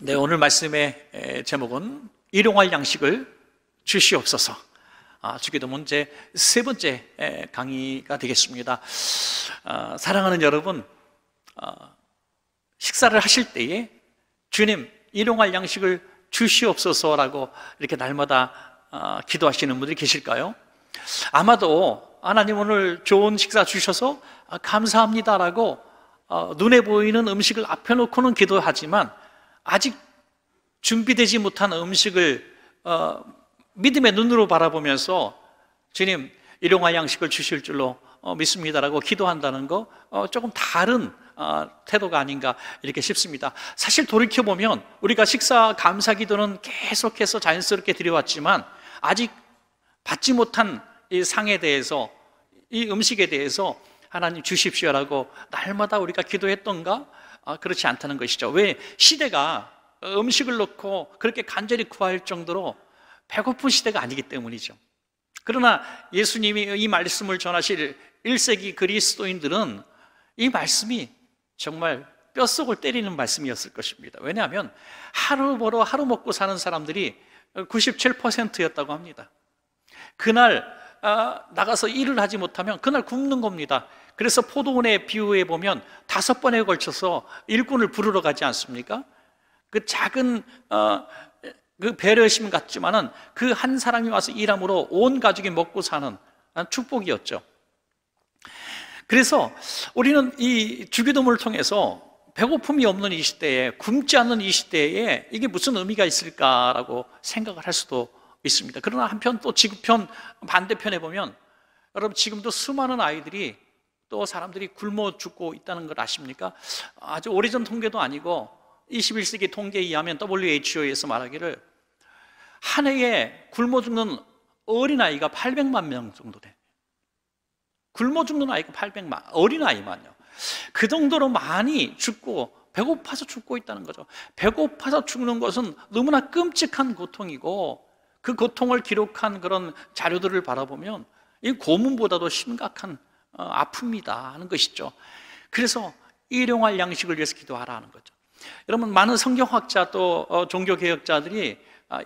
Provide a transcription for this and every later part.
네, 오늘 말씀의 제목은 일용할 양식을 주시옵소서. 아, 주기도 문제 세 번째 강의가 되겠습니다. 아, 사랑하는 여러분, 아, 식사를 하실 때에 주님 일용할 양식을 주시옵소서라고 이렇게 날마다 아, 기도하시는 분들이 계실까요? 아마도 하나님 오늘 좋은 식사 주셔서 아, 감사합니다라고 어, 눈에 보이는 음식을 앞에 놓고는 기도하지만 아직 준비되지 못한 음식을 어, 믿음의 눈으로 바라보면서 주님 일용할 양식을 주실 줄로 어, 믿습니다라고 기도한다는 거 어, 조금 다른 어, 태도가 아닌가 이렇게 싶습니다. 사실 돌이켜 보면 우리가 식사 감사 기도는 계속해서 자연스럽게 드려왔지만 아직 받지 못한 이 상에 대해서 이 음식에 대해서 하나님 주십시오라고 날마다 우리가 기도했던가 아, 그렇지 않다는 것이죠. 왜 시대가 음식을 놓고 그렇게 간절히 구할 정도로 배고픈 시대가 아니기 때문이죠. 그러나 예수님이 이 말씀을 전하실 1세기 그리스도인들은 이 말씀이 정말 뼛속을 때리는 말씀이었을 것입니다. 왜냐하면 하루 벌어 하루 먹고 사는 사람들이 97%였다고 합니다. 그날 아, 나가서 일을 하지 못하면 그날 굶는 겁니다. 그래서 포도원의 비유에 보면 다섯 번에 걸쳐서 일꾼을 부르러 가지 않습니까? 그 작은 어, 그 배려심 같지만은 그 한 사람이 와서 일함으로 온 가족이 먹고 사는 축복이었죠. 그래서 우리는 이 주기도문을 통해서 배고픔이 없는 이 시대에 굶지 않는 이 시대에 이게 무슨 의미가 있을까라고 생각을 할 수도 있습니다. 그러나 한편 또 지구편 반대편에 보면 여러분 지금도 수많은 아이들이 또 사람들이 굶어 죽고 있다는 걸 아십니까? 아주 오래전 통계도 아니고 21세기 통계에 의하면 WHO에서 말하기를 한 해에 굶어 죽는 어린아이가 800만 명 정도 돼. 굶어 죽는 아이가 800만, 어린아이만요. 그 정도로 많이 죽고 배고파서 죽고 있다는 거죠. 배고파서 죽는 것은 너무나 끔찍한 고통이고 그 고통을 기록한 그런 자료들을 바라보면 이 고문보다도 심각한 어, 아픕니다 하는 것이죠. 그래서 일용할 양식을 위해서 기도하라 는 거죠. 여러분 많은 성경학자 또 어, 종교개혁자들이 아,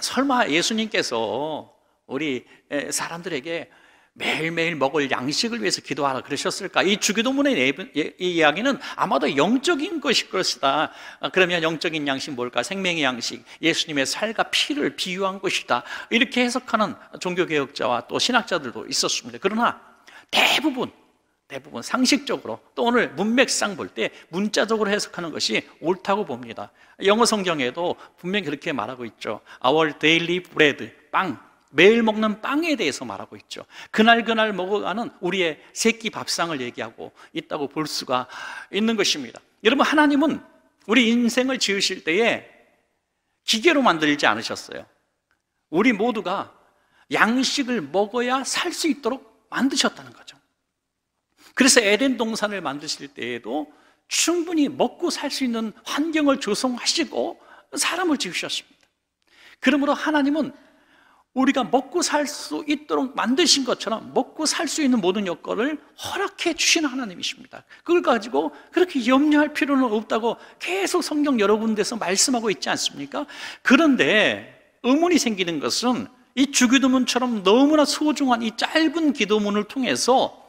설마 예수님께서 우리 사람들에게 매일매일 먹을 양식을 위해서 기도하라 그러셨을까? 이 주기도문의 예, 예, 이야기는 아마도 영적인 것일 것이다. 아, 그러면 영적인 양식 뭘까? 생명의 양식, 예수님의 살과 피를 비유한 것이다. 이렇게 해석하는 종교개혁자와 또 신학자들도 있었습니다. 그러나 대부분 대부분 상식적으로 또 오늘 문맥상 볼 때 문자적으로 해석하는 것이 옳다고 봅니다. 영어 성경에도 분명히 그렇게 말하고 있죠. Our daily bread, 빵, 매일 먹는 빵에 대해서 말하고 있죠. 그날 그날 먹어가는 우리의 새끼 밥상을 얘기하고 있다고 볼 수가 있는 것입니다. 여러분 하나님은 우리 인생을 지으실 때에 기계로 만들지 않으셨어요. 우리 모두가 양식을 먹어야 살 수 있도록 만드셨다는 거죠. 그래서 에덴 동산을 만드실 때에도 충분히 먹고 살 수 있는 환경을 조성하시고 사람을 지으셨습니다. 그러므로 하나님은 우리가 먹고 살 수 있도록 만드신 것처럼 먹고 살 수 있는 모든 여건을 허락해 주신 하나님이십니다. 그걸 가지고 그렇게 염려할 필요는 없다고 계속 성경 여러 군데서 말씀하고 있지 않습니까? 그런데 의문이 생기는 것은 이 주기도문처럼 너무나 소중한 이 짧은 기도문을 통해서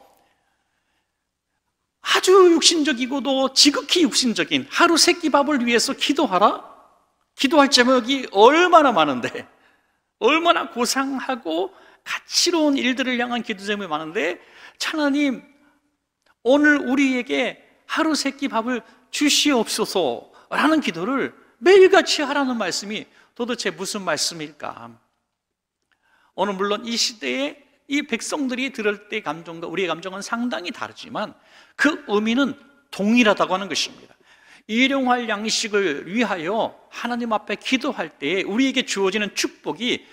아주 육신적이고도 지극히 육신적인 하루 세끼 밥을 위해서 기도하라? 기도할 제목이 얼마나 많은데, 얼마나 고상하고 가치로운 일들을 향한 기도 제목이 많은데, 하나님, 오늘 우리에게 하루 세끼 밥을 주시옵소서라는 기도를 매일같이 하라는 말씀이 도대체 무슨 말씀일까? 오늘 물론 이 시대에 이 백성들이 들을 때 감정과 우리의 감정은 상당히 다르지만 그 의미는 동일하다고 하는 것입니다. 일용할 양식을 위하여 하나님 앞에 기도할 때 우리에게 주어지는 축복이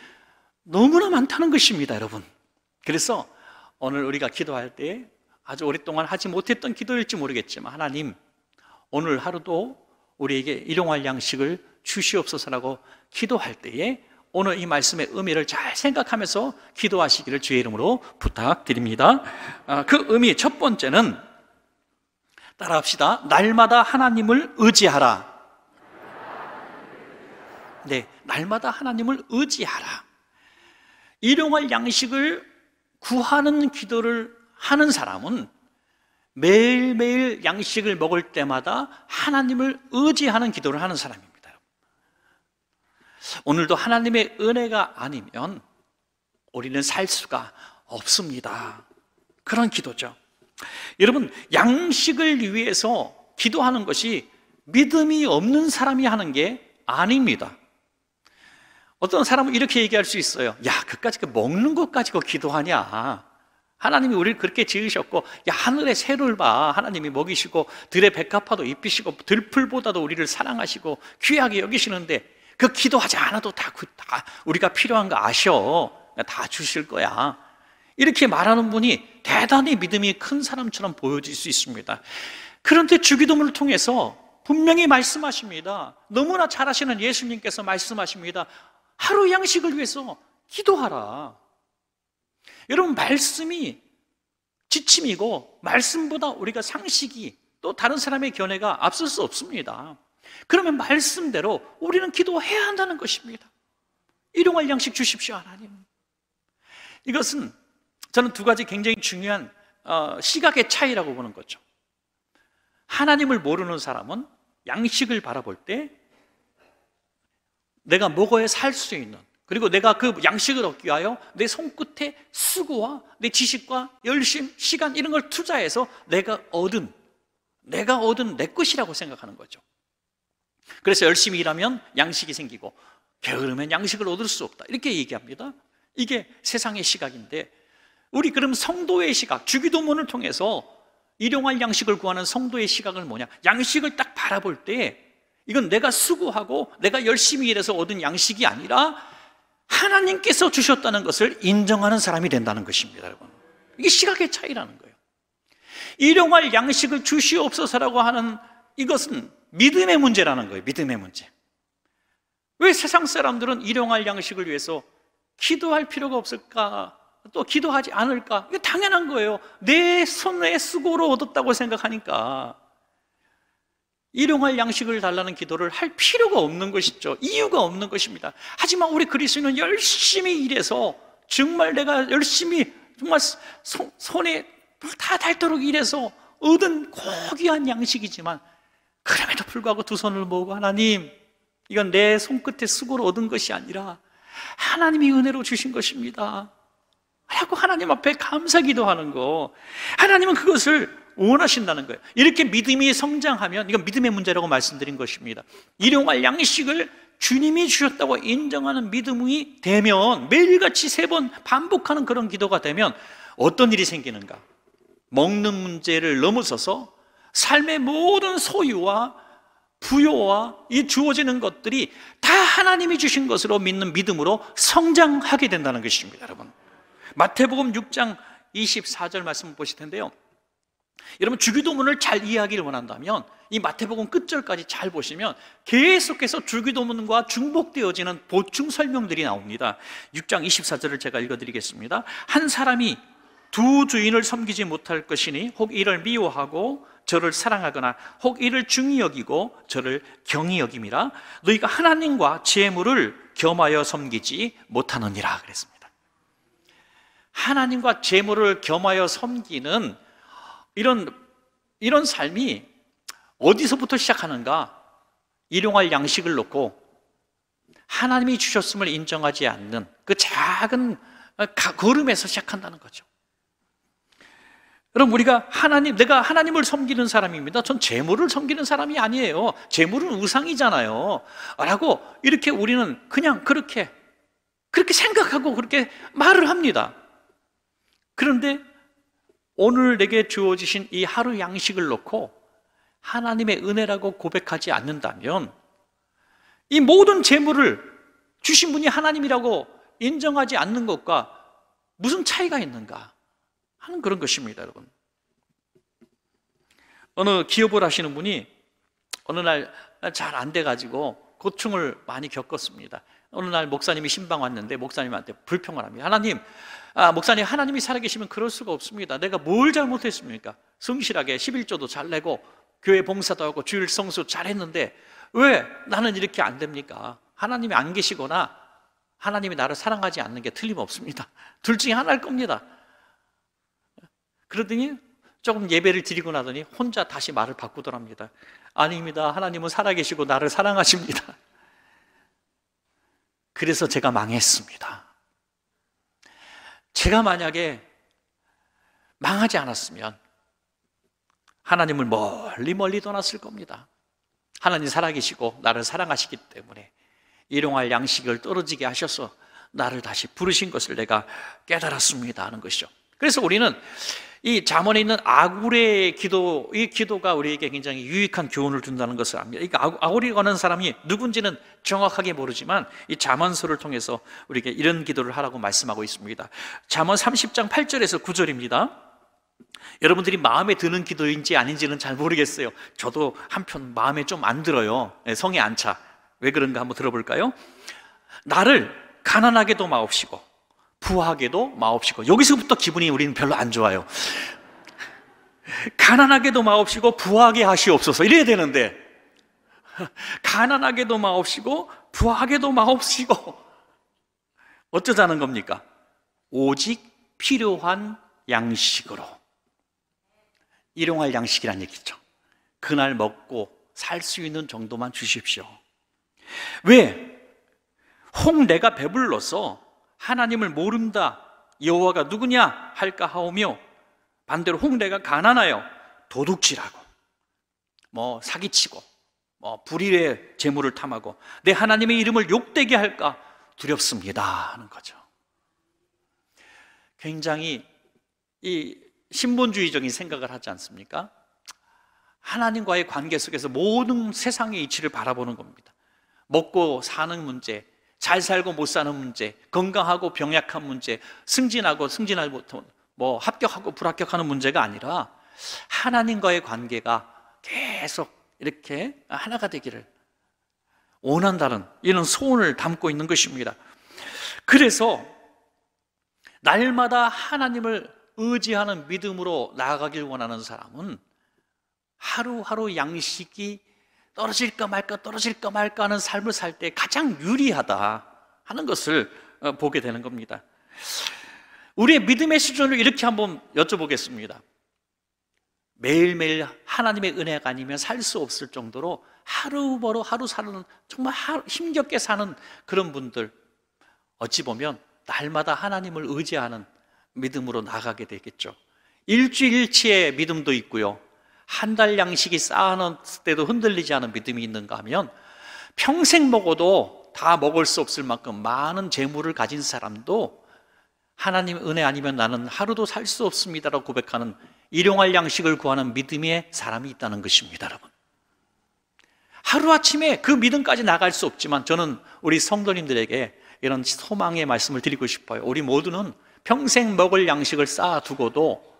너무나 많다는 것입니다, 여러분. 그래서 오늘 우리가 기도할 때 아주 오랫동안 하지 못했던 기도일지 모르겠지만 하나님, 오늘 하루도 우리에게 일용할 양식을 주시옵소서라고 기도할 때에 오늘 이 말씀의 의미를 잘 생각하면서 기도하시기를 주의 이름으로 부탁드립니다. 아, 그 의미 첫 번째는 따라합시다. 날마다 하나님을 의지하라. 네, 날마다 하나님을 의지하라. 일용할 양식을 구하는 기도를 하는 사람은 매일매일 양식을 먹을 때마다 하나님을 의지하는 기도를 하는 사람입니다. 오늘도 하나님의 은혜가 아니면 우리는 살 수가 없습니다. 그런 기도죠. 여러분, 양식을 위해서 기도하는 것이 믿음이 없는 사람이 하는 게 아닙니다. 어떤 사람은 이렇게 얘기할 수 있어요. 야, 그까지 먹는 것 가지고 기도하냐. 하나님이 우리를 그렇게 지으셨고, 야, 하늘의 새를 봐. 하나님이 먹이시고, 들의 백합화도 입히시고, 들풀보다도 우리를 사랑하시고, 귀하게 여기시는데, 그 기도하지 않아도 다, 그, 다 우리가 필요한 거 아셔. 다 주실 거야. 이렇게 말하는 분이 대단히 믿음이 큰 사람처럼 보여질 수 있습니다. 그런데 주기도문을 통해서 분명히 말씀하십니다. 너무나 잘하시는 예수님께서 말씀하십니다. 하루 양식을 위해서 기도하라. 여러분, 말씀이 지침이고, 말씀보다 우리가 상식이 또 다른 사람의 견해가 앞설 수 없습니다. 그러면 말씀대로 우리는 기도해야 한다는 것입니다. 일용할 양식 주십시오, 하나님. 이것은 저는 두 가지 굉장히 중요한 어, 시각의 차이라고 보는 거죠. 하나님을 모르는 사람은 양식을 바라볼 때 내가 먹어야 살 수 있는 그리고 내가 그 양식을 얻기 위하여 내 손끝에 수고와 내 지식과 열심, 시간 이런 걸 투자해서 내가 얻은 내가 얻은 내 것이라고 생각하는 거죠. 그래서 열심히 일하면 양식이 생기고 게으르면 양식을 얻을 수 없다. 이렇게 얘기합니다. 이게 세상의 시각인데 우리 그럼 성도의 시각, 주기도문을 통해서 일용할 양식을 구하는 성도의 시각을 뭐냐? 양식을 딱 바라볼 때 이건 내가 수고하고 내가 열심히 일해서 얻은 양식이 아니라 하나님께서 주셨다는 것을 인정하는 사람이 된다는 것입니다, 여러분. 이게 시각의 차이라는 거예요. 일용할 양식을 주시옵소서라고 하는 이것은 믿음의 문제라는 거예요. 믿음의 문제. 왜 세상 사람들은 일용할 양식을 위해서 기도할 필요가 없을까? 또 기도하지 않을까? 이거 당연한 거예요. 내 손의 수고로 얻었다고 생각하니까. 일용할 양식을 달라는 기도를 할 필요가 없는 것이죠. 이유가 없는 것입니다. 하지만 우리 그리스도는 열심히 일해서 정말 내가 열심히 정말 손에 다 닳도록 일해서 얻은 고귀한 양식이지만 그럼에도 불구하고 두 손을 모으고 하나님, 이건 내 손끝에 수고로 얻은 것이 아니라 하나님이 은혜로 주신 것입니다. 라고 하나님 앞에 감사 기도하는 거. 하나님은 그것을 원하신다는 거예요. 이렇게 믿음이 성장하면 이건 믿음의 문제라고 말씀드린 것입니다. 일용할 양식을 주님이 주셨다고 인정하는 믿음이 되면 매일같이 세 번 반복하는 그런 기도가 되면 어떤 일이 생기는가? 먹는 문제를 넘어서서 삶의 모든 소유와 부여와이 주어지는 것들이 다 하나님이 주신 것으로 믿는 믿음으로 성장하게 된다는 것입니다, 여러분. 마태복음 6장 24절 말씀 보실 텐데요. 여러분 주기도문을 잘 이해하기를 원한다면 이 마태복음 끝절까지 잘 보시면 계속해서 주기도문과 중복되어지는 보충 설명들이 나옵니다. 6장 24절을 제가 읽어드리겠습니다. 한 사람이 두 주인을 섬기지 못할 것이니 혹 이를 미워하고 저를 사랑하거나 혹 이를 중히 여기고 저를 경히 여김이라 너희가 하나님과 재물을 겸하여 섬기지 못하느니라 그랬습니다. 하나님과 재물을 겸하여 섬기는 이런 이런 삶이 어디서부터 시작하는가? 일용할 양식을 놓고 하나님이 주셨음을 인정하지 않는 그 작은 걸음에서 시작한다는 거죠. 그럼 우리가 하나님 내가 하나님을 섬기는 사람입니다. 전 재물을 섬기는 사람이 아니에요. 재물은 우상이잖아요. 라고 이렇게 우리는 그냥 그렇게 그렇게 생각하고 그렇게 말을 합니다. 그런데 오늘 내게 주어지신 이 하루 양식을 놓고 하나님의 은혜라고 고백하지 않는다면 이 모든 재물을 주신 분이 하나님이라고 인정하지 않는 것과 무슨 차이가 있는가? 하는 그런 것입니다, 여러분. 어느 기업을 하시는 분이 어느 날 잘 안 돼가지고 고충을 많이 겪었습니다. 어느 날 목사님이 신방 왔는데 목사님한테 불평을 합니다. 하나님, 아, 목사님, 하나님이 살아계시면 그럴 수가 없습니다. 내가 뭘 잘못했습니까? 성실하게 11조도 잘 내고 교회 봉사도 하고 주일 성수 잘 했는데 왜 나는 이렇게 안 됩니까? 하나님이 안 계시거나 하나님이 나를 사랑하지 않는 게 틀림없습니다. 둘 중에 하나일 겁니다. 그러더니 조금 예배를 드리고 나더니 혼자 다시 말을 바꾸더랍니다. 아닙니다. 하나님은 살아계시고 나를 사랑하십니다. 그래서 제가 망했습니다. 제가 만약에 망하지 않았으면 하나님을 멀리 멀리 떠났을 겁니다. 하나님 살아계시고 나를 사랑하시기 때문에 일용할 양식을 떨어지게 하셔서 나를 다시 부르신 것을 내가 깨달았습니다 하는 것이죠. 그래서 우리는 이 잠언에 있는 아굴의 기도, 이 기도가 우리에게 굉장히 유익한 교훈을 준다는 것을 압니다. 그러니까 아굴이 거는 사람이 누군지는 정확하게 모르지만 이 잠언서를 통해서 우리에게 이런 기도를 하라고 말씀하고 있습니다. 잠언 30장 8절에서 9절입니다. 여러분들이 마음에 드는 기도인지 아닌지는 잘 모르겠어요. 저도 한편 마음에 좀 안 들어요. 예, 성에안 차. 왜 그런가 한번 들어볼까요? 나를 가난하게도 마옵시고 부하게도 마옵시고 여기서부터 기분이 우리는 별로 안 좋아요. 가난하게도 마옵시고 부하게 하시옵소서 이래야 되는데 가난하게도 마옵시고 부하게도 마옵시고 어쩌자는 겁니까? 오직 필요한 양식으로 일용할 양식이란 얘기죠. 그날 먹고 살 수 있는 정도만 주십시오. 왜? 홍 내가 배불러서 하나님을 모른다 여호와가 누구냐 할까 하오며 반대로 홍대가 가난하여 도둑질하고 뭐 사기치고 뭐불의의 재물을 탐하고 내 하나님의 이름을 욕되게 할까 두렵습니다 하는 거죠. 굉장히 이 신본주의적인 생각을 하지 않습니까? 하나님과의 관계 속에서 모든 세상의 이치를 바라보는 겁니다. 먹고 사는 문제, 잘 살고 못 사는 문제, 건강하고 병약한 문제, 승진하고 승진하지 못한, 뭐 합격하고 불합격하는 문제가 아니라 하나님과의 관계가 계속 이렇게 하나가 되기를 원한다는 이런 소원을 담고 있는 것입니다. 그래서 날마다 하나님을 의지하는 믿음으로 나아가길 원하는 사람은 하루하루 양식이 떨어질까 말까 떨어질까 말까 하는 삶을 살 때 가장 유리하다 하는 것을 어, 보게 되는 겁니다. 우리의 믿음의 수준을 이렇게 한번 여쭤보겠습니다. 매일매일 하나님의 은혜가 아니면 살 수 없을 정도로 하루 벌어 하루 사는 정말 힘겹게 사는 그런 분들 어찌 보면 날마다 하나님을 의지하는 믿음으로 나가게 되겠죠. 일주일치의 믿음도 있고요. 한달 양식이 쌓아놓을 때도 흔들리지 않은 믿음이 있는가 하면 평생 먹어도 다 먹을 수 없을 만큼 많은 재물을 가진 사람도 하나님 은혜 아니면 나는 하루도 살 수 없습니다라고 고백하는 일용할 양식을 구하는 믿음의 사람이 있다는 것입니다, 여러분. 하루아침에 그 믿음까지 나갈 수 없지만 저는 우리 성도님들에게 이런 소망의 말씀을 드리고 싶어요. 우리 모두는 평생 먹을 양식을 쌓아두고도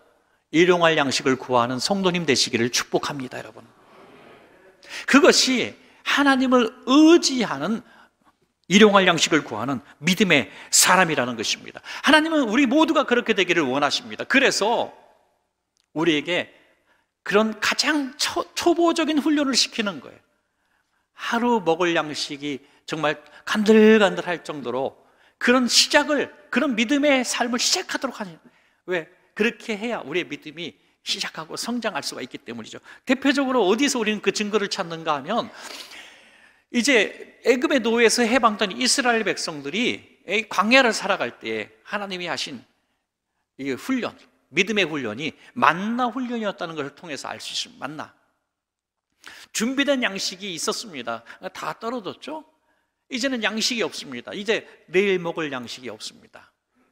일용할 양식을 구하는 성도님 되시기를 축복합니다, 여러분. 그것이 하나님을 의지하는 일용할 양식을 구하는 믿음의 사람이라는 것입니다. 하나님은 우리 모두가 그렇게 되기를 원하십니다. 그래서 우리에게 그런 가장 초, 초보적인 훈련을 시키는 거예요. 하루 먹을 양식이 정말 간들간들할 정도로 그런 시작을, 그런 믿음의 삶을 시작하도록 하니. 왜? 그렇게 해야 우리의 믿음이 시작하고 성장할 수가 있기 때문이죠. 대표적으로 어디서 우리는 그 증거를 찾는가 하면 이제 애굽의 노예에서 해방된 이스라엘 백성들이 광야를 살아갈 때 하나님이 하신 이 훈련, 믿음의 훈련이 만나 훈련이었다는 것을 통해서 알 수 있습니다. 만나. 준비된 양식이 있었습니다. 다 떨어졌죠? 이제는 양식이 없습니다. 이제 내일 먹을 양식이 없습니다.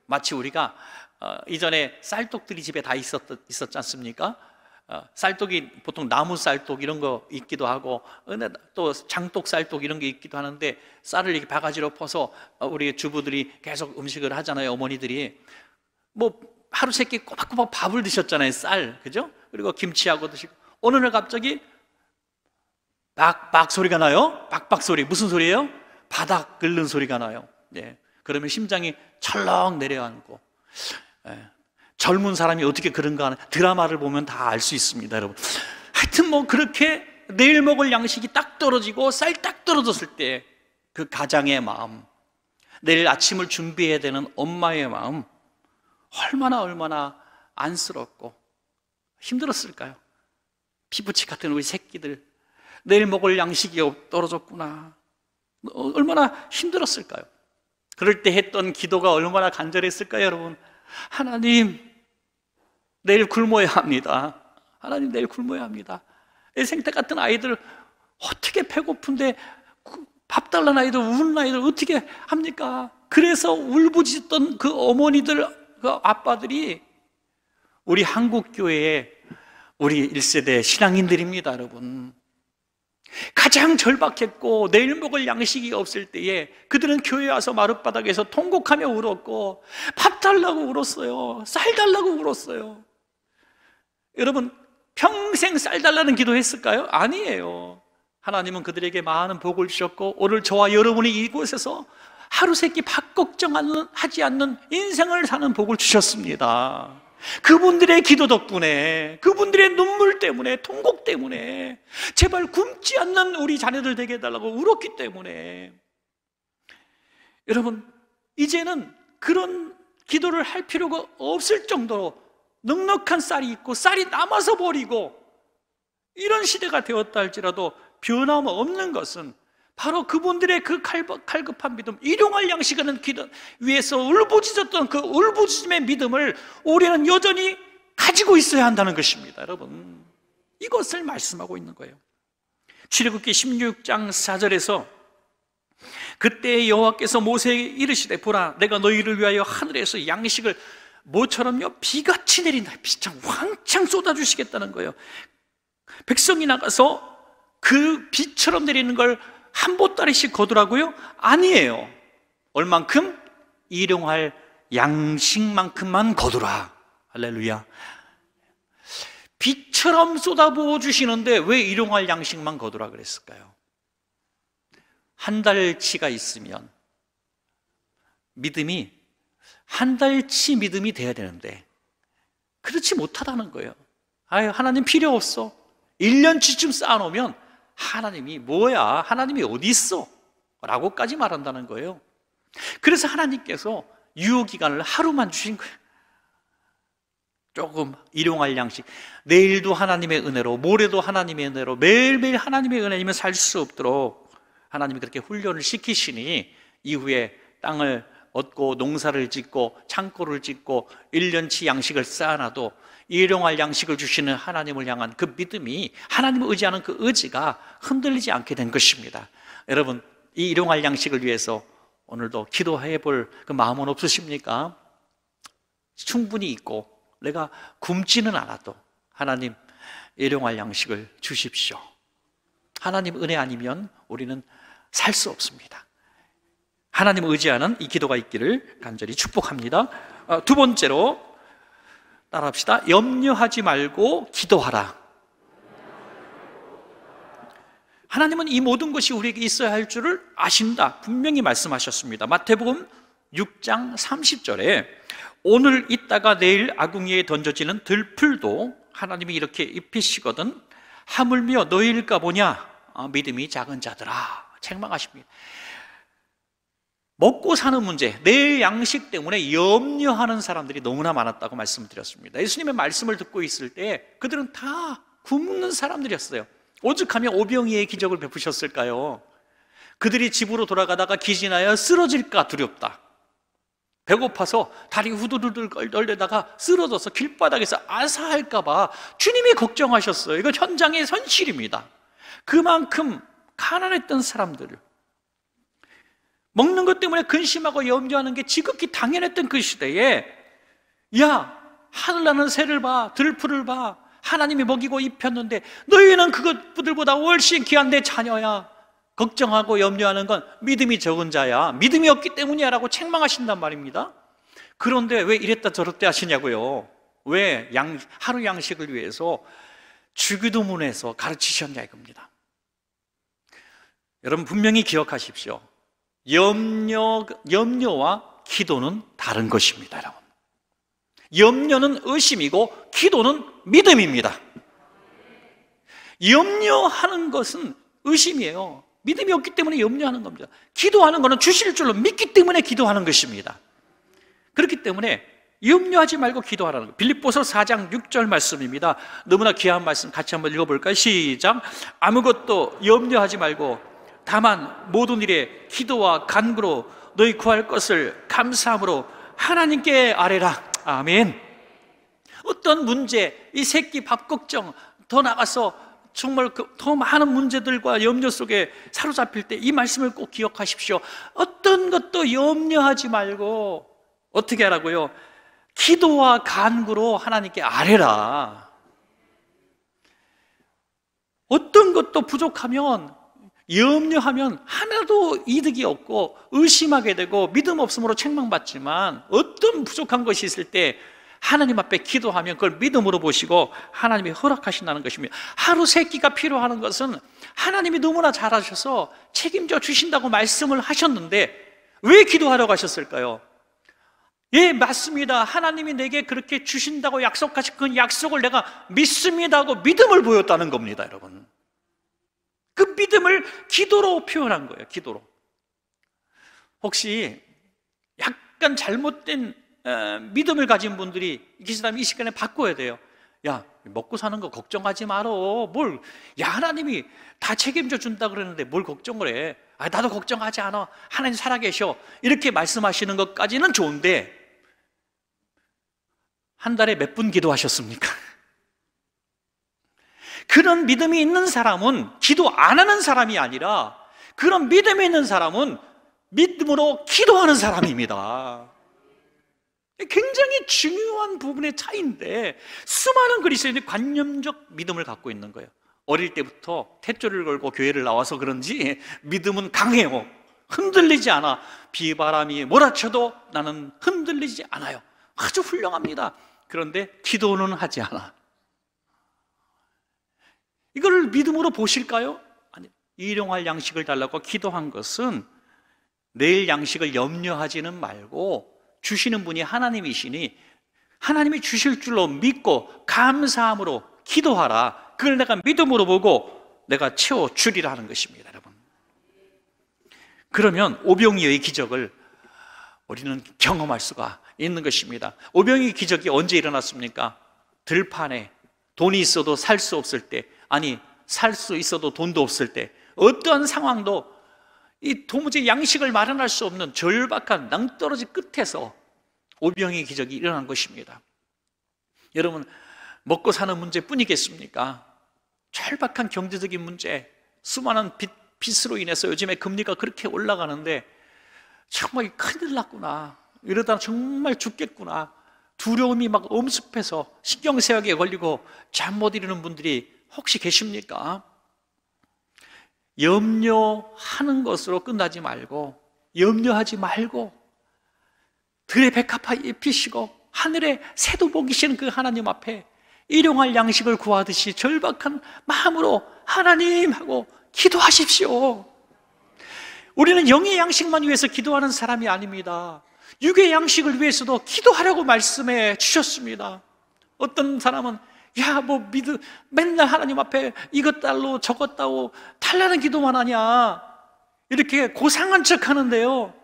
마치 우리가 어, 이전에 쌀떡들이 집에 다 있었, 있었지 않습니까? 어, 쌀떡이 보통 나무 쌀떡 이런 거 있기도 하고 또 장독 쌀떡 이런 게 있기도 하는데 쌀을 이렇게 바가지로 퍼서 어, 우리 주부들이 계속 음식을 하잖아요 어머니들이 뭐 하루 세끼 꼬박꼬박 밥을 드셨잖아요 쌀 그죠? 그리고 김치하고 드시고 어느 날 갑자기 박박 소리가 나요 박박 소리 무슨 소리예요? 바닥 끓는 소리가 나요 예. 그러면 심장이 철렁 내려앉고 예. 젊은 사람이 어떻게 그런가 하는 드라마를 보면 다 알 수 있습니다, 여러분. 하여튼 뭐 그렇게 내일 먹을 양식이 딱 떨어지고 쌀 딱 떨어졌을 때 그 가장의 마음, 내일 아침을 준비해야 되는 엄마의 마음, 얼마나 얼마나 안쓰럽고 힘들었을까요? 피부치 같은 우리 새끼들, 내일 먹을 양식이 떨어졌구나. 얼마나 힘들었을까요? 그럴 때 했던 기도가 얼마나 간절했을까요, 여러분? 하나님, 내일 굶어야 합니다. 하나님, 내일 굶어야 합니다. 애생태 같은 아이들 어떻게 배고픈데 그 밥 달란 아이들, 우는 아이들 어떻게 합니까? 그래서 울부짖던 그 어머니들, 그 아빠들이 우리 한국교회에 우리 1세대 신앙인들입니다, 여러분. 가장 절박했고 내일 먹을 양식이 없을 때에 그들은 교회 와서 마룻바닥에서 통곡하며 울었고 밥 달라고 울었어요. 쌀 달라고 울었어요. 여러분 평생 쌀 달라는 기도했을까요? 아니에요. 하나님은 그들에게 많은 복을 주셨고 오늘 저와 여러분이 이곳에서 하루 세끼 밥 걱정하지 않는 인생을 사는 복을 주셨습니다. 그분들의 기도 덕분에, 그분들의 눈물 때문에, 통곡 때문에, 제발 굶지 않는 우리 자녀들 되게 해달라고 울었기 때문에. 여러분, 이제는 그런 기도를 할 필요가 없을 정도로 넉넉한 쌀이 있고, 쌀이 남아서 버리고, 이런 시대가 되었다 할지라도 변함없는 것은 바로 그분들의 그갈급한 믿음, 일용할 양식하는 기도 위에서 울부짖었던 그 울부짖음의 믿음을 우리는 여전히 가지고 있어야 한다는 것입니다, 여러분. 이것을 말씀하고 있는 거예요. 출애굽기 16장 4절에서 그때 여호와께서 모세에게 이르시되 보라 내가 너희를 위하여 하늘에서 양식을 모처럼요 비같이 내린다 비창 왕창 쏟아주시겠다는 거예요 백성이 나가서 그 비처럼 내리는 걸한 보따리씩 거두라고요? 아니에요. 얼만큼? 일용할 양식만큼만 거두라. 할렐루야. 빛처럼 쏟아부어 주시는데 왜 일용할 양식만 거두라 그랬을까요? 한 달치가 있으면 믿음이 한 달치 믿음이 돼야 되는데 그렇지 못하다는 거예요. 아유, 하나님 필요 없어. 1년치쯤 쌓아놓으면 하나님이 뭐야? 하나님이 어디 있어? 라고까지 말한다는 거예요. 그래서 하나님께서 유효 기간을 하루만 주신 거예요. 조금 일용할 양식. 내일도 하나님의 은혜로, 모레도 하나님의 은혜로, 매일매일 하나님의 은혜이면 살 수 없도록 하나님이 그렇게 훈련을 시키시니 이후에 땅을 얻고 농사를 짓고 창고를 짓고 1년치 양식을 쌓아놔도 일용할 양식을 주시는 하나님을 향한 그 믿음이 하나님을 의지하는 그 의지가 흔들리지 않게 된 것입니다. 여러분, 이 일용할 양식을 위해서 오늘도 기도해 볼 그 마음은 없으십니까? 충분히 있고 내가 굶지는 않아도 하나님 일용할 양식을 주십시오. 하나님 은혜 아니면 우리는 살 수 없습니다. 하나님을 의지하는 이 기도가 있기를 간절히 축복합니다. 어, 두 번째로 따라합시다. 염려하지 말고 기도하라. 하나님은 이 모든 것이 우리에게 있어야 할 줄을 아신다. 분명히 말씀하셨습니다. 마태복음 6장 30절에 오늘 있다가 내일 아궁이에 던져지는 들풀도 하나님이 이렇게 입히시거든 하물며 너희일까 보냐 어, 믿음이 작은 자들아 책망하십니다. 먹고 사는 문제, 내 양식 때문에 염려하는 사람들이 너무나 많았다고 말씀드렸습니다. 예수님의 말씀을 듣고 있을 때 그들은 다 굶는 사람들이었어요. 오죽하면 오병이의 기적을 베푸셨을까요? 그들이 집으로 돌아가다가 기진하여 쓰러질까 두렵다. 배고파서 다리 후두두들 떨대다가 쓰러져서 길바닥에서 아사할까봐 주님이 걱정하셨어요. 이건 현장의 현실입니다. 그만큼 가난했던 사람들을 먹는 것 때문에 근심하고 염려하는 게 지극히 당연했던 그 시대에 야 하늘나는 새를 봐 들풀을 봐 하나님이 먹이고 입혔는데 너희는 그것들보다 훨씬 귀한 내 자녀야 걱정하고 염려하는 건 믿음이 적은 자야 믿음이 없기 때문이야 라고 책망하신단 말입니다 그런데 왜 이랬다 저랬다 하시냐고요 왜 양, 하루 양식을 위해서 주기도문에서 가르치셨냐 이겁니다 여러분 분명히 기억하십시오 염려, 염려와 기도는 다른 것입니다, 여러분. 염려는 의심이고 기도는 믿음입니다. 염려하는 것은 의심이에요. 믿음이 없기 때문에 염려하는 겁니다. 기도하는 것은 주실 줄로 믿기 때문에 기도하는 것입니다. 그렇기 때문에 염려하지 말고 기도하라는 거예요. 빌립보서 4장 6절 말씀입니다. 너무나 귀한 말씀 같이 한번 읽어볼까요? 시작. 아무것도 염려하지 말고 다만 모든 일에 기도와 간구로 너희 구할 것을 감사함으로 하나님께 아뢰라. 아멘. 어떤 문제, 이 새끼 밥 걱정 더 나가서 정말 그더 많은 문제들과 염려 속에 사로잡힐 때 이 말씀을 꼭 기억하십시오. 어떤 것도 염려하지 말고 어떻게 하라고요? 기도와 간구로 하나님께 아뢰라. 어떤 것도 부족하면 염려하면 하나도 이득이 없고 의심하게 되고 믿음 없음으로 책망받지만 어떤 부족한 것이 있을 때 하나님 앞에 기도하면 그걸 믿음으로 보시고 하나님이 허락하신다는 것입니다. 하루 세 끼가 필요하는 것은 하나님이 너무나 잘하셔서 책임져 주신다고 말씀을 하셨는데 왜 기도하라고 하셨을까요? 예, 맞습니다. 하나님이 내게 그렇게 주신다고 약속하신 그 약속을 내가 믿습니다고 믿음을 보였다는 겁니다, 여러분. 그 믿음을 기도로 표현한 거예요. 기도로. 혹시 약간 잘못된 어, 믿음을 가진 분들이 계시다면 이 시간에 바꿔야 돼요. 야, 먹고 사는 거 걱정하지 말어. 뭘, 야, 하나님이 다 책임져 준다 그러는데 뭘 걱정을 해. 아, 나도 걱정하지 않아. 하나님 살아계셔. 이렇게 말씀하시는 것까지는 좋은데, 한 달에 몇 분 기도하셨습니까? 그런 믿음이 있는 사람은 기도 안 하는 사람이 아니라 그런 믿음이 있는 사람은 믿음으로 기도하는 사람입니다. 굉장히 중요한 부분의 차이인데 수많은 그리스도인이 관념적 믿음을 갖고 있는 거예요. 어릴 때부터 태조를 걸고 교회를 나와서 그런지 믿음은 강해요. 흔들리지 않아. 비바람이 몰아쳐도 나는 흔들리지 않아요. 아주 훌륭합니다. 그런데 기도는 하지 않아. 이걸 믿음으로 보실까요? 아니, 일용할 양식을 달라고 기도한 것은 내일 양식을 염려하지는 말고 주시는 분이 하나님이시니 하나님이 주실 줄로 믿고 감사함으로 기도하라. 그걸 내가 믿음으로 보고 내가 채워 주리라 하는 것입니다, 여러분. 그러면 오병이의 기적을 우리는 경험할 수가 있는 것입니다. 오병이 기적이 언제 일어났습니까? 들판에 돈이 있어도 살 수 없을 때 아니 살 수 있어도 돈도 없을 때 어떠한 상황도 이 도무지 양식을 마련할 수 없는 절박한 낭떠러지 끝에서 오병의 기적이 일어난 것입니다. 여러분 먹고 사는 문제뿐이겠습니까? 절박한 경제적인 문제, 수많은 빚, 빚으로 인해서 요즘에 금리가 그렇게 올라가는데 정말 큰일 났구나. 이러다 정말 죽겠구나. 두려움이 막 엄습해서 신경세약에 걸리고 잠 못 이루는 분들이 혹시 계십니까? 염려하는 것으로 끝나지 말고, 염려하지 말고, 들의 백합화에 피시고, 하늘에 새도 먹이시는 그 하나님 앞에 일용할 양식을 구하듯이 절박한 마음으로 하나님 하고 기도하십시오. 우리는 영의 양식만 위해서 기도하는 사람이 아닙니다. 육의 양식을 위해서도 기도하라고 말씀해 주셨습니다. 어떤 사람은 야, 뭐 믿음, 맨날 하나님 앞에 이것 달로 저것 달고 달라는 기도만 하냐. 이렇게 고상한 척 하는데요.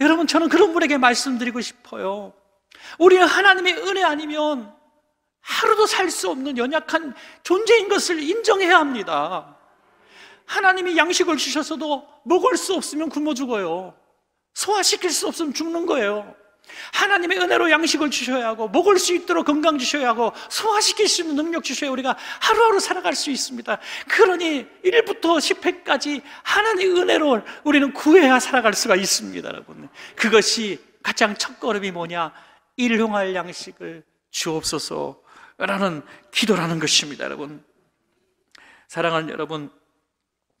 여러분, 저는 그런 분에게 말씀드리고 싶어요. 우리는 하나님의 은혜 아니면 하루도 살 수 없는 연약한 존재인 것을 인정해야 합니다. 하나님이 양식을 주셔서도 먹을 수 없으면 굶어 죽어요. 소화시킬 수 없으면 죽는 거예요. 하나님의 은혜로 양식을 주셔야 하고 먹을 수 있도록 건강 주셔야 하고 소화시킬 수 있는 능력 주셔야 우리가 하루하루 살아갈 수 있습니다. 그러니 1부터 10회까지 하나님의 은혜로 우리는 구해야 살아갈 수가 있습니다. 여러분. 그것이 가장 첫걸음이 뭐냐? 일용할 양식을 주옵소서라는 기도라는 것입니다. 여러분. 사랑하는 여러분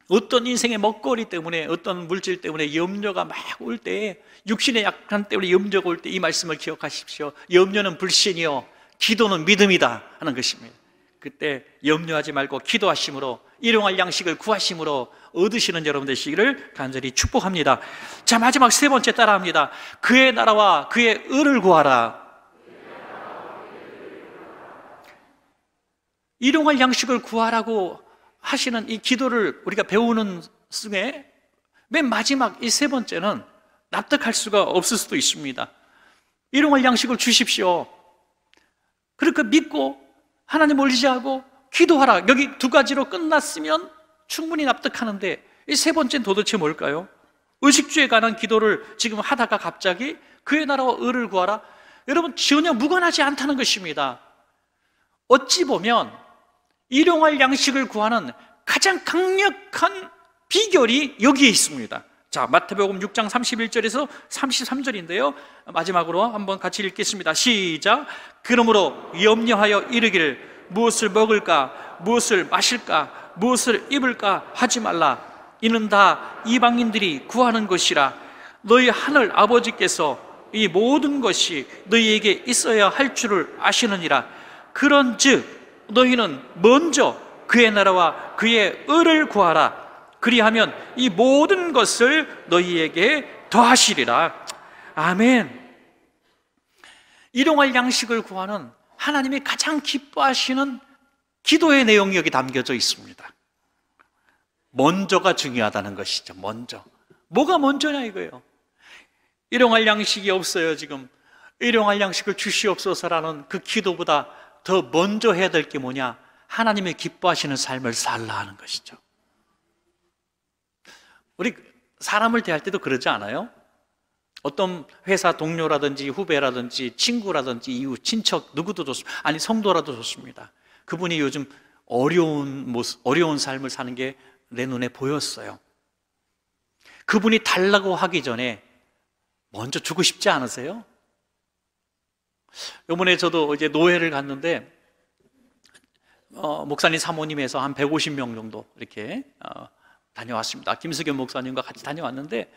어떤 인생의 먹거리 때문에 어떤 물질 때문에 염려가 막 올 때 육신의 약한 때문에 염려가 올 때 이 말씀을 기억하십시오. 염려는 불신이요 기도는 믿음이다 하는 것입니다. 그때 염려하지 말고 기도하심으로 일용할 양식을 구하심으로 얻으시는 여러분 되시기를 간절히 축복합니다. 자 마지막 세 번째 따라합니다. 그의 나라와 그의 을을 구하라. 일용할 양식을 구하라고 하시는 이 기도를 우리가 배우는 중에 맨 마지막 이 세 번째는 납득할 수가 없을 수도 있습니다. 일용할 양식을 주십시오. 그렇게 믿고 하나님을 의지하고 기도하라. 여기 두 가지로 끝났으면 충분히 납득하는데 이 세 번째는 도대체 뭘까요? 의식주에 관한 기도를 지금 하다가 갑자기 그의 나라와 의를 구하라. 여러분 전혀 무관하지 않다는 것입니다. 어찌 보면 일용할 양식을 구하는 가장 강력한 비결이 여기에 있습니다. 자, 마태복음 6장 31절에서 33절인데요. 마지막으로 한번 같이 읽겠습니다. 시작. 그러므로 염려하여 이르기를 무엇을 먹을까, 무엇을 마실까, 무엇을 입을까 하지 말라. 이는 다 이방인들이 구하는 것이라. 너희 하늘 아버지께서 이 모든 것이 너희에게 있어야 할 줄을 아시느니라. 그런즉 너희는 먼저 그의 나라와 그의 을을 구하라. 그리하면 이 모든 것을 너희에게 더하시리라. 아멘. 일용할 양식을 구하는 하나님이 가장 기뻐하시는 기도의 내용이 여기 담겨져 있습니다. 먼저가 중요하다는 것이죠. 먼저. 뭐가 먼저냐 이거예요. 일용할 양식이 없어요, 지금. 일용할 양식을 주시옵소서라는 그 기도보다 더 먼저 해야 될 게 뭐냐? 하나님의 기뻐하시는 삶을 살라 하는 것이죠. 우리 사람을 대할 때도 그러지 않아요? 어떤 회사 동료라든지 후배라든지 친구라든지 이웃, 친척, 누구도 좋습니다. 아니, 성도라도 좋습니다. 그분이 요즘 어려운 모습, 어려운 삶을 사는 게 내 눈에 보였어요. 그분이 달라고 하기 전에 먼저 주고 싶지 않으세요? 요번에 저도 이제 노회를 갔는데 어, 목사님 사모님에서 한 150명 정도 이렇게 어, 다녀왔습니다. 김수겸 목사님과 같이 다녀왔는데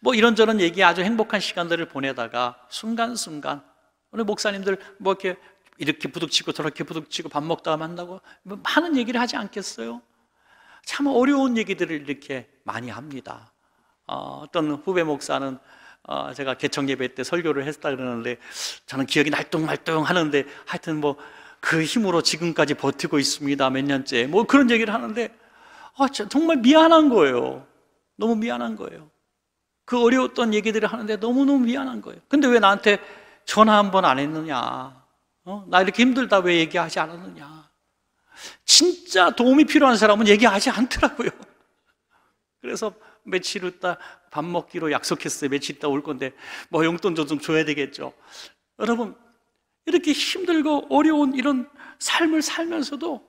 뭐 이런저런 얘기 아주 행복한 시간들을 보내다가 순간순간 오늘 목사님들 뭐 이렇게 이렇게 부득치고 저렇게 부득치고 밥 먹다가 만나고 뭐 많은 얘기를 하지 않겠어요? 참 어려운 얘기들을 이렇게 많이 합니다. 어, 어떤 후배 목사는 어, 제가 개천 예배 때 설교를 했다 그러는데 저는 기억이 날뚱말뚱 하는데 하여튼 뭐 그 힘으로 지금까지 버티고 있습니다. 몇 년째. 뭐 그런 얘기를 하는데 아, 정말 미안한 거예요. 너무 미안한 거예요. 그 어려웠던 얘기들을 하는데 너무너무 미안한 거예요. 근데 왜 나한테 전화 한 번 안 했느냐? 어? 나 이렇게 힘들다 왜 얘기하지 않았느냐? 진짜 도움이 필요한 사람은 얘기하지 않더라고요. 그래서 며칠 있다 밥 먹기로 약속했어요. 며칠 있다 올 건데 뭐 용돈 좀 줘야 되겠죠. 여러분 이렇게 힘들고 어려운 이런 삶을 살면서도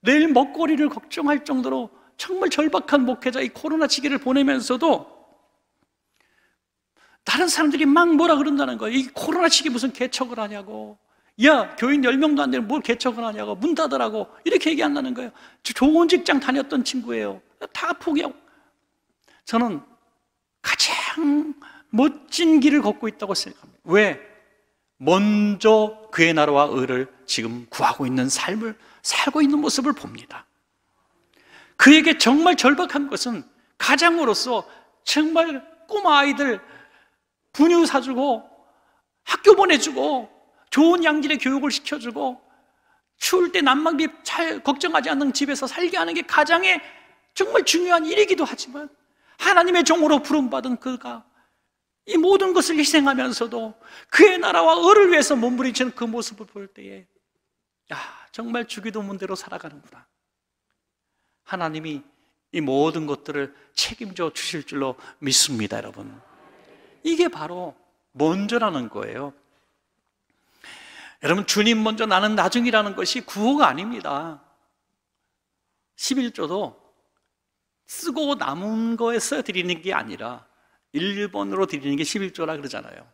내일 먹거리를 걱정할 정도로 정말 절박한 목회자 이 코로나 시기를 보내면서도 다른 사람들이 막 뭐라 그런다는 거예요. 이 코로나 시기 무슨 개척을 하냐고. 야, 교인 10명도 안 되는 뭘 개척을 하냐고. 문 닫으라고. 이렇게 얘기한다는 거예요. 좋은 직장 다녔던 친구예요. 다 포기하고. 저는 가장 멋진 길을 걷고 있다고 생각합니다. 왜? 먼저 그의 나라와 의를 지금 구하고 있는 삶을 살고 있는 모습을 봅니다. 그에게 정말 절박한 것은 가장으로서 정말 꼬 아이들 분유 사주고 학교 보내주고 좋은 양질의 교육을 시켜주고 추울 때 난방비 잘 걱정하지 않는 집에서 살게 하는 게 가장의 정말 중요한 일이기도 하지만 하나님의 종으로 부름받은 그가 이 모든 것을 희생하면서도 그의 나라와 을을 위해서 몸부림치는 그 모습을 볼 때에 야, 정말 주기도문대로 살아가는구나. 하나님이 이 모든 것들을 책임져 주실 줄로 믿습니다, 여러분. 이게 바로 먼저라는 거예요. 여러분, 주님 먼저 나는 나중이라는 것이 구호가 아닙니다. 11조도 쓰고 남은 거에서 드리는 게 아니라 일본으로 드리는 게 11조라 그러잖아요.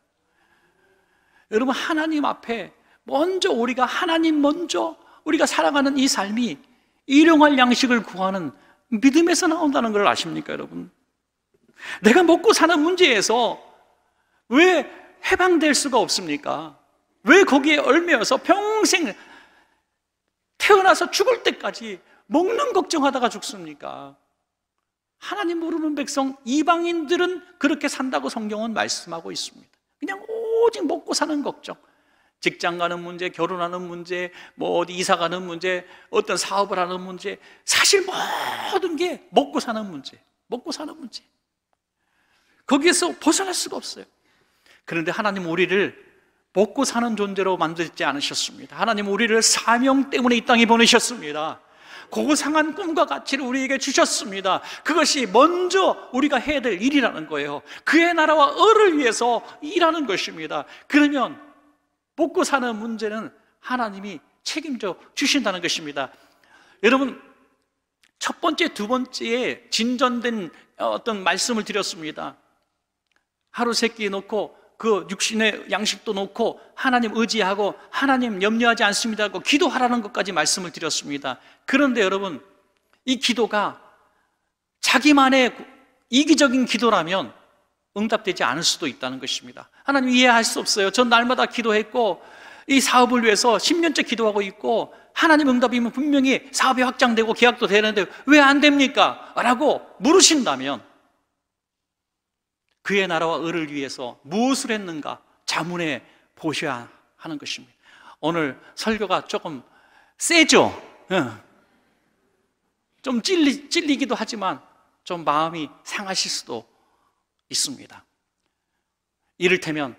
여러분, 하나님 앞에 먼저 우리가 하나님 먼저 우리가 살아가는 이 삶이 일용할 양식을 구하는 믿음에서 나온다는 걸 아십니까, 여러분? 내가 먹고 사는 문제에서 왜 해방될 수가 없습니까? 왜 거기에 얼매여서 평생 태어나서 죽을 때까지 먹는 걱정하다가 죽습니까? 하나님 모르는 백성, 이방인들은 그렇게 산다고 성경은 말씀하고 있습니다. 그냥 오직 먹고 사는 걱정. 직장 가는 문제, 결혼하는 문제, 뭐 어디 이사 가는 문제, 어떤 사업을 하는 문제, 사실 모든 게 먹고 사는 문제, 먹고 사는 문제. 거기에서 벗어날 수가 없어요. 그런데 하나님 우리를 먹고 사는 존재로 만들지 않으셨습니다. 하나님 우리를 사명 때문에 이 땅에 보내셨습니다. 고상한 꿈과 가치를 우리에게 주셨습니다. 그것이 먼저 우리가 해야 될 일이라는 거예요. 그의 나라와 을을 위해서 일하는 것입니다. 그러면 먹고 사는 문제는 하나님이 책임져 주신다는 것입니다. 여러분, 첫 번째, 두 번째에 진전된 어떤 말씀을 드렸습니다. 하루 세끼 놓고 그 육신의 양식도 놓고 하나님 의지하고 하나님 염려하지 않습니다고 기도하라는 것까지 말씀을 드렸습니다. 그런데 여러분, 이 기도가 자기만의 이기적인 기도라면 응답되지 않을 수도 있다는 것입니다. 하나님 이해할 수 없어요. 전 날마다 기도했고 이 사업을 위해서 10년째 기도하고 있고 하나님 응답이면 분명히 사업이 확장되고 계약도 되는데 왜 안 됩니까? 라고 물으신다면 그의 나라와 을을 위해서 무엇을 했는가 자문해 보셔야 하는 것입니다. 오늘 설교가 조금 세죠? 예. 좀 찔리, 찔리기도 하지만 좀 마음이 상하실 수도 있습니다. 이를테면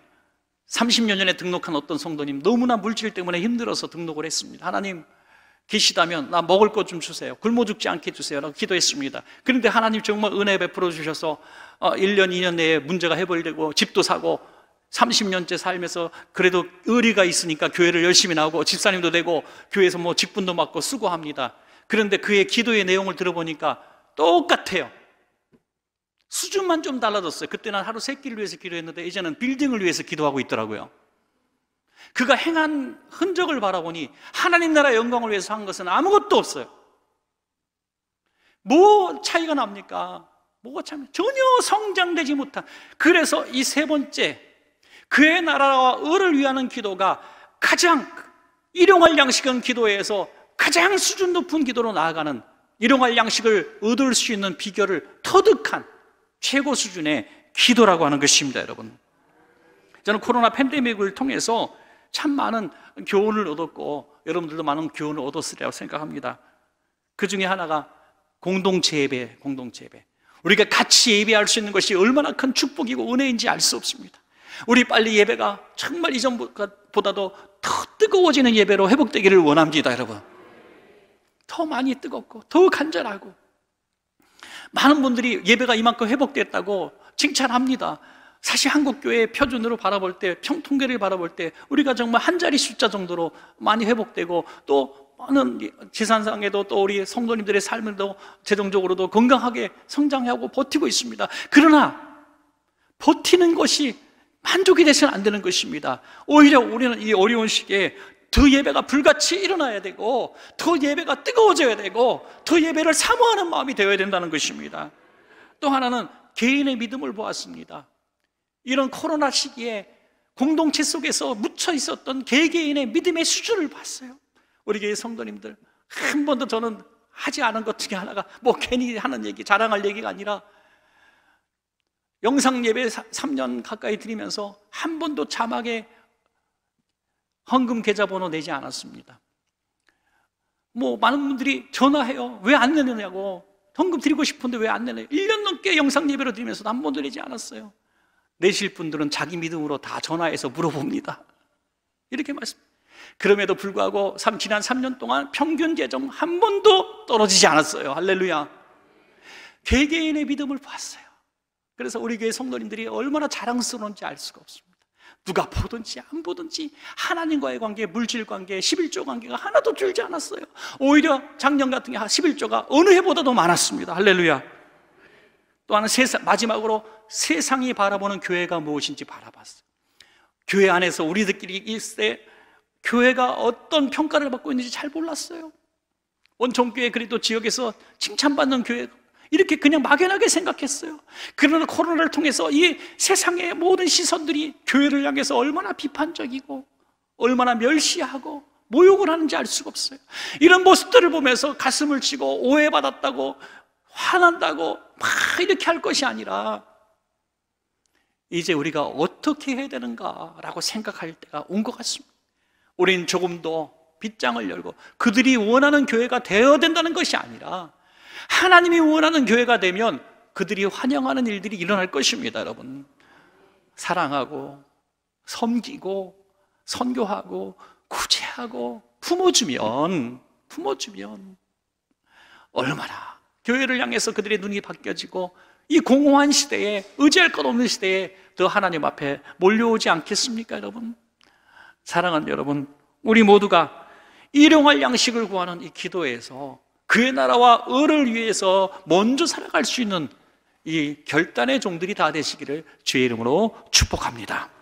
30년 전에 등록한 어떤 성도님 너무나 물질 때문에 힘들어서 등록을 했습니다. 하나님, 계시다면 나 먹을 것 좀 주세요. 굶어 죽지 않게 주세요. 라고 기도했습니다. 그런데 하나님 정말 은혜 베풀어 주셔서 1년, 어, 2년 내에 문제가 해결되고 집도 사고 30년째 삶에서 그래도 의리가 있으니까 교회를 열심히 나오고 집사님도 되고 교회에서 뭐 직분도 맡고 수고합니다. 그런데 그의 기도의 내용을 들어보니까 똑같아요. 수준만 좀 달라졌어요. 그때는 하루 세 끼를 위해서 기도했는데 이제는 빌딩을 위해서 기도하고 있더라고요. 그가 행한 흔적을 바라보니 하나님 나라 영광을 위해서 한 것은 아무것도 없어요. 뭐 차이가 납니까? 뭐가 참 전혀 성장되지 못한. 그래서 이 세 번째 그의 나라와 을을 위하는 기도가 가장 일용할 양식은 기도에서 가장 수준 높은 기도로 나아가는 일용할 양식을 얻을 수 있는 비결을 터득한 최고 수준의 기도라고 하는 것입니다, 여러분. 저는 코로나 팬데믹을 통해서 참 많은 교훈을 얻었고 여러분들도 많은 교훈을 얻었으리라고 생각합니다. 그 중에 하나가 공동체 예배, 공동체 예배. 우리가 같이 예배할 수 있는 것이 얼마나 큰 축복이고 은혜인지 알 수 없습니다. 우리 빨리 예배가 정말 이전보다도 더 뜨거워지는 예배로 회복되기를 원합니다, 여러분. 더 많이 뜨겁고, 더 간절하고. 많은 분들이 예배가 이만큼 회복됐다고 칭찬합니다. 사실 한국 교회의 표준으로 바라볼 때 평통계를 바라볼 때 우리가 정말 한 자리 숫자 정도로 많이 회복되고 또 많은 재산상에도 또 우리 성도님들의 삶도 재정적으로도 건강하게 성장하고 버티고 있습니다. 그러나 버티는 것이 만족이 되서는 안 되는 것입니다. 오히려 우리는 이 어려운 시기에 더 예배가 불같이 일어나야 되고 더 예배가 뜨거워져야 되고 더 예배를 사모하는 마음이 되어야 된다는 것입니다. 또 하나는 개인의 믿음을 보았습니다. 이런 코로나 시기에 공동체 속에서 묻혀 있었던 개개인의 믿음의 수준을 봤어요. 우리 교회 성도님들 한 번도 저는 하지 않은 것 중에 하나가 뭐 괜히 하는 얘기, 자랑할 얘기가 아니라 영상 예배 3년 가까이 드리면서 한 번도 자막에 헌금 계좌번호 내지 않았습니다. 뭐 많은 분들이 전화해요. 왜 안 내느냐고. 헌금 드리고 싶은데 왜 안 내냐. 1년 넘게 영상 예배로 드리면서도 한 번도 내지 않았어요. 내실 분들은 자기 믿음으로 다 전화해서 물어봅니다. 이렇게 말씀. 그럼에도 불구하고 지난 3년 동안 평균 재정 한 번도 떨어지지 않았어요. 할렐루야. 개개인의 믿음을 봤어요. 그래서 우리 교회 성도님들이 얼마나 자랑스러운지 알 수가 없습니다. 누가 보든지 안 보든지 하나님과의 관계, 물질 관계, 11조 관계가 하나도 줄지 않았어요. 오히려 작년 같은 게 11조가 어느 해보다도 많았습니다. 할렐루야. 또한 세상, 마지막으로 세상이 바라보는 교회가 무엇인지 바라봤어요. 교회 안에서 우리들끼리 있을 때 교회가 어떤 평가를 받고 있는지 잘 몰랐어요. 원정교회 그래도 지역에서 칭찬받는 교회 이렇게 그냥 막연하게 생각했어요. 그러나 코로나를 통해서 이 세상의 모든 시선들이 교회를 향해서 얼마나 비판적이고 얼마나 멸시하고 모욕을 하는지 알 수가 없어요. 이런 모습들을 보면서 가슴을 치고 오해받았다고 화난다고 막 이렇게 할 것이 아니라 이제 우리가 어떻게 해야 되는가라고 생각할 때가 온 것 같습니다. 우린 조금 더 빗장을 열고 그들이 원하는 교회가 되어야 된다는 것이 아니라 하나님이 원하는 교회가 되면 그들이 환영하는 일들이 일어날 것입니다, 여러분. 사랑하고, 섬기고, 선교하고, 구제하고, 품어주면, 품어주면, 얼마나 교회를 향해서 그들의 눈이 바뀌어지고 이 공허한 시대에 의지할 것 없는 시대에 더 하나님 앞에 몰려오지 않겠습니까, 여러분? 사랑하는 여러분, 우리 모두가 일용할 양식을 구하는 이 기도에서 그의 나라와 을을 위해서 먼저 살아갈 수 있는 이 결단의 종들이 다 되시기를 주의 이름으로 축복합니다.